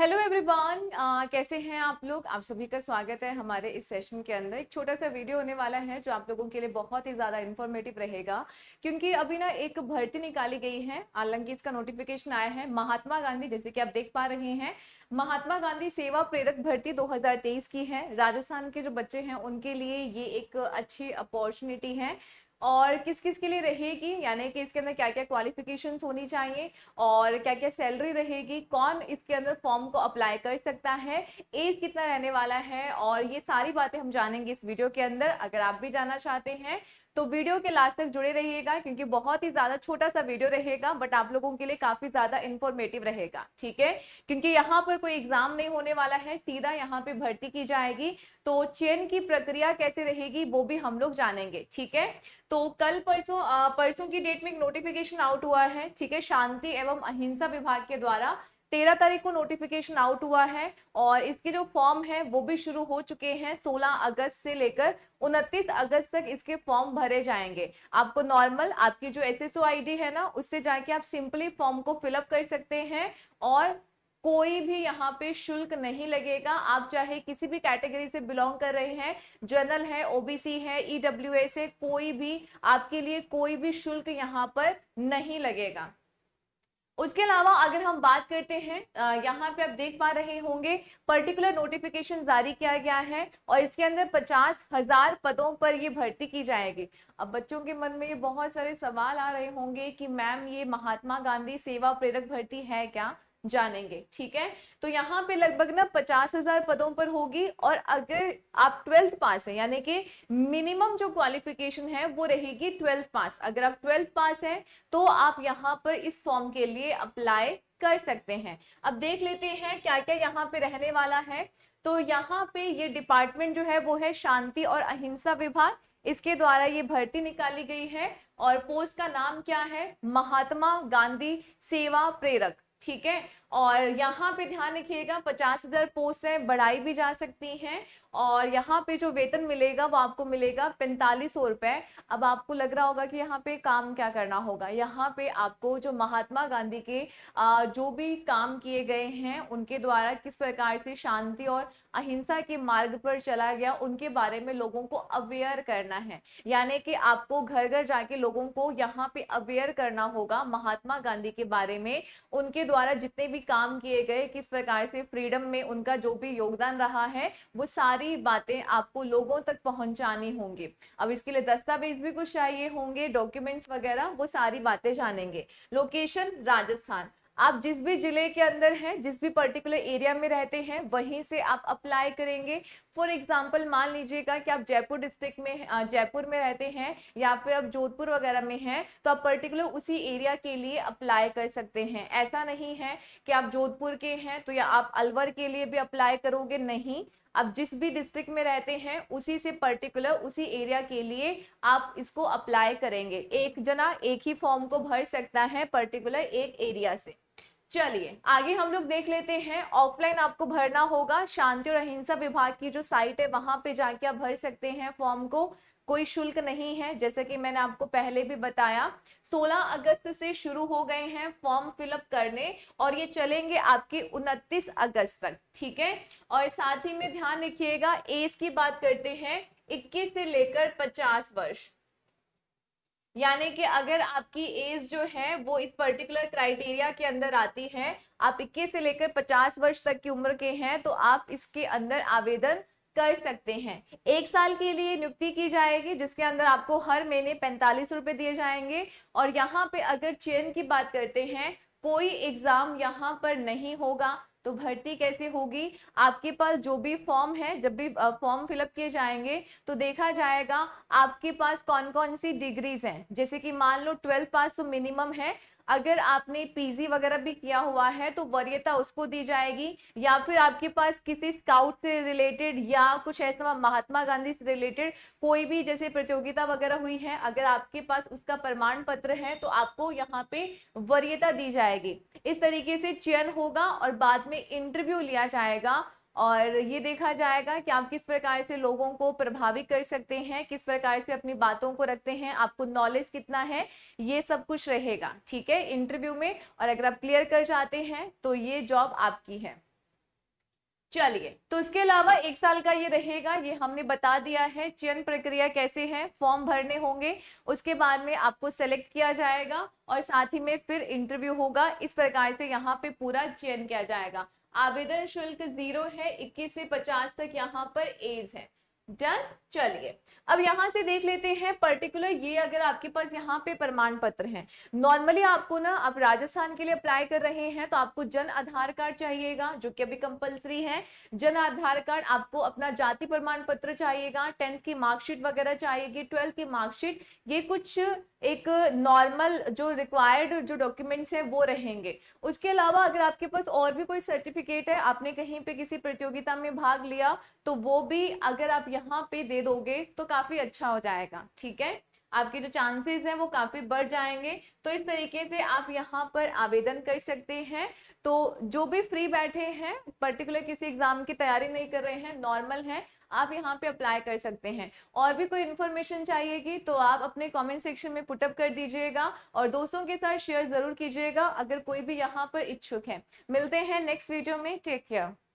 hello everyone कैसे हैं आप लोग आप सभी का स्वागत है हमारे इस सेशन के अंदर एक छोटा सा वीडियो होने वाला है जो आप लोगों के लिए बहुत ही ज़्यादा इन्फॉर्मेटिव रहेगा क्योंकि अभी ना एक भर्ती निकाली गई है हालांकि इसका नोटिफिकेशन आया है महात्मा गांधी जैसे कि आप देख पा रहे हैं महात्मा गांधी सेवा प्रेरक भर्ती 2023 की है राजस्थान के जो बच्चे हैं उनके लिए ये एक अच्छी अपॉर्चुनिटी है और किस किस के लिए रहेगी यानी कि इसके अंदर क्या क्या क्वालिफिकेशन होनी चाहिए और क्या क्या सैलरी रहेगी कौन इसके अंदर फॉर्म को अप्लाई कर सकता है एज कितना रहने वाला है और ये सारी बातें हम जानेंगे इस वीडियो के अंदर अगर आप भी जानना चाहते हैं तो वीडियो के लास्ट तक जुड़े रहिएगा क्योंकि बहुत ही ज्यादा छोटा सा वीडियो रहेगा बट आप लोगों के लिए काफी ज्यादा इन्फॉर्मेटिव रहेगा ठीक है क्योंकि यहाँ पर कोई एग्जाम नहीं होने वाला है सीधा यहाँ पे भर्ती की जाएगी तो चयन की प्रक्रिया कैसे रहेगी वो भी हम लोग जानेंगे ठीक है तो कल परसों परसों की डेट में एक नोटिफिकेशन आउट हुआ है ठीक है शांति एवं अहिंसा विभाग के द्वारा तेरह तारीख को नोटिफिकेशन आउट हुआ है और इसके जो फॉर्म है वो भी शुरू हो चुके हैं सोलह अगस्त से लेकर उनतीस अगस्त तक इसके फॉर्म भरे जाएंगे आपको नॉर्मल आपकी जो एस एस है ना उससे जाके आप सिंपली फॉर्म को फिलअप कर सकते हैं और कोई भी यहाँ पे शुल्क नहीं लगेगा आप चाहे किसी भी कैटेगरी से बिलोंग कर रहे हैं जनरल है ओबीसी है ईडब्ल्यूएस e है कोई भी आपके लिए कोई भी शुल्क यहाँ पर नहीं लगेगा उसके अलावा अगर हम बात करते हैं यहाँ पे आप देख पा रहे होंगे पर्टिकुलर नोटिफिकेशन जारी किया गया है और इसके अंदर पचास हजार पदों पर ये भर्ती की जाएगी अब बच्चों के मन में ये बहुत सारे सवाल आ रहे होंगे कि मैम ये महात्मा गांधी सेवा प्रेरक भर्ती है क्या जानेंगे ठीक है तो यहाँ पे लगभग ना पचास हजार पदों पर होगी और अगर आप ट्वेल्थ पास हैं यानी कि मिनिमम जो क्वालिफिकेशन है वो रहेगी ट्वेल्थ पास अगर आप ट्वेल्थ पास हैं तो आप यहाँ पर इस फॉर्म के लिए अप्लाई कर सकते हैं अब देख लेते हैं क्या क्या यहाँ पे रहने वाला है तो यहाँ पे ये डिपार्टमेंट जो है वो है शांति और अहिंसा विभाग इसके द्वारा ये भर्ती निकाली गई है और पोस्ट का नाम क्या है महात्मा गांधी सेवा प्रेरक ठीक है और यहाँ पे ध्यान रखिएगा पचास हज़ार पोस्ट है बढ़ाई भी जा सकती हैं और यहाँ पे जो वेतन मिलेगा वो आपको मिलेगा पैंतालीस सौ रुपए अब आपको लग रहा होगा कि यहाँ पे काम क्या करना होगा यहाँ पे आपको जो महात्मा गांधी के जो भी काम किए गए हैं उनके द्वारा किस प्रकार से शांति और अहिंसा के मार्ग पर चला गया उनके बारे में लोगों को अवेयर करना है यानी कि आपको घर घर जाके लोगों को यहाँ पे अवेयर करना होगा महात्मा गांधी के बारे में उनके द्वारा जितने भी भी काम किए गए किस प्रकार से फ्रीडम में उनका जो भी योगदान रहा है वो सारी बातें आपको लोगों तक पहुंचानी होंगी अब इसके लिए दस्तावेज भी कुछ चाहिए होंगे डॉक्यूमेंट्स वगैरह वो सारी बातें जानेंगे लोकेशन राजस्थान आप जिस भी जिले के अंदर हैं जिस भी पर्टिकुलर एरिया में रहते हैं वहीं से आप अप्लाई करेंगे फॉर एग्जाम्पल मान लीजिएगा कि आप जयपुर डिस्ट्रिक्ट में जयपुर में रहते हैं या फिर आप जोधपुर वगैरह में हैं तो आप पर्टिकुलर उसी एरिया के लिए अप्लाई कर सकते हैं ऐसा नहीं है कि आप जोधपुर के हैं तो या आप अलवर के लिए भी अप्लाई करोगे नहीं आप जिस भी डिस्ट्रिक्ट में रहते हैं उसी से पर्टिकुलर उसी एरिया के लिए आप इसको अप्लाई करेंगे एक जना एक ही फॉर्म को भर सकता है पर्टिकुलर एक एरिया से चलिए आगे हम लोग देख लेते हैं ऑफलाइन आपको भरना होगा शांति और अहिंसा विभाग की जो साइट है वहां पे जाके आप भर सकते हैं फॉर्म को कोई शुल्क नहीं है जैसे कि मैंने आपको पहले भी बताया 16 अगस्त से शुरू हो गए हैं फॉर्म फिलअप करने और ये चलेंगे आपके 29 अगस्त तक ठीक है और साथ ही में ध्यान रखिएगा एज की बात करते हैं 21 से लेकर 50 वर्ष यानी कि अगर आपकी एज जो है वो इस पर्टिकुलर क्राइटेरिया के अंदर आती है आप 21 से लेकर 50 वर्ष तक की उम्र के हैं तो आप इसके अंदर आवेदन कर सकते हैं एक साल के लिए नियुक्ति की जाएगी जिसके अंदर आपको हर महीने पैंतालीस रुपए दिए जाएंगे और यहाँ पे अगर चयन की बात करते हैं कोई एग्जाम यहाँ पर नहीं होगा तो भर्ती कैसे होगी आपके पास जो भी फॉर्म है जब भी फॉर्म फिलअप किए जाएंगे तो देखा जाएगा आपके पास कौन कौन सी डिग्रीज हैं जैसे कि मान लो ट्वेल्थ पास तो मिनिमम है अगर आपने पीजी वगैरह भी किया हुआ है तो वरीयता उसको दी जाएगी या फिर आपके पास किसी स्काउट से रिलेटेड या कुछ ऐसा महात्मा गांधी से रिलेटेड कोई भी जैसे प्रतियोगिता वगैरह हुई है अगर आपके पास उसका प्रमाण पत्र है तो आपको यहाँ पे वरीयता दी जाएगी इस तरीके से चयन होगा और बाद में इंटरव्यू लिया जाएगा और ये देखा जाएगा कि आप किस प्रकार से लोगों को प्रभावित कर सकते हैं किस प्रकार से अपनी बातों को रखते हैं आपको नॉलेज कितना है ये सब कुछ रहेगा ठीक है इंटरव्यू में और अगर आप क्लियर कर जाते हैं तो ये जॉब आपकी है चलिए तो इसके अलावा एक साल का ये रहेगा ये हमने बता दिया है चयन प्रक्रिया कैसे है फॉर्म भरने होंगे उसके बाद में आपको सेलेक्ट किया जाएगा और साथ ही में फिर इंटरव्यू होगा इस प्रकार से यहाँ पे पूरा चयन किया जाएगा आवेदन शुल्क जीरो है इक्कीस से पचास तक यहाँ पर एज है डन चलिए अब यहां से देख लेते हैं पर्टिकुलर ये अगर आपके पास यहाँ पे प्रमाण पत्र है नॉर्मली आपको ना आप राजस्थान के लिए अप्लाई कर रहे हैं तो आपको जन आधार कार्ड चाहिएगा जो कि अभी कंपलसरी है जन आधार कार्ड आपको अपना जाति प्रमाण पत्र चाहिएगा टेंथ की मार्कशीट वगैरह चाहिएगी ट्वेल्थ की मार्कशीट ये कुछ एक नॉर्मल जो रिक्वायर्ड जो डॉक्यूमेंट्स हैं वो रहेंगे उसके अलावा अगर आपके पास और भी कोई सर्टिफिकेट है आपने कहीं पे किसी प्रतियोगिता में भाग लिया तो वो भी अगर आप यहाँ पे दे दोगे तो काफ़ी अच्छा हो जाएगा ठीक है आपके जो चांसेस हैं वो काफ़ी बढ़ जाएंगे तो इस तरीके से आप यहाँ पर आवेदन कर सकते हैं तो जो भी फ्री बैठे हैं पर्टिकुलर किसी एग्ज़ाम की तैयारी नहीं कर रहे हैं नॉर्मल है आप यहाँ पे अप्लाई कर सकते हैं और भी कोई इन्फॉर्मेशन चाहिएगी तो आप अपने कमेंट सेक्शन में पुटअप कर दीजिएगा और दोस्तों के साथ शेयर ज़रूर कीजिएगा अगर कोई भी यहाँ पर इच्छुक है मिलते हैं नेक्स्ट वीडियो में टेक केयर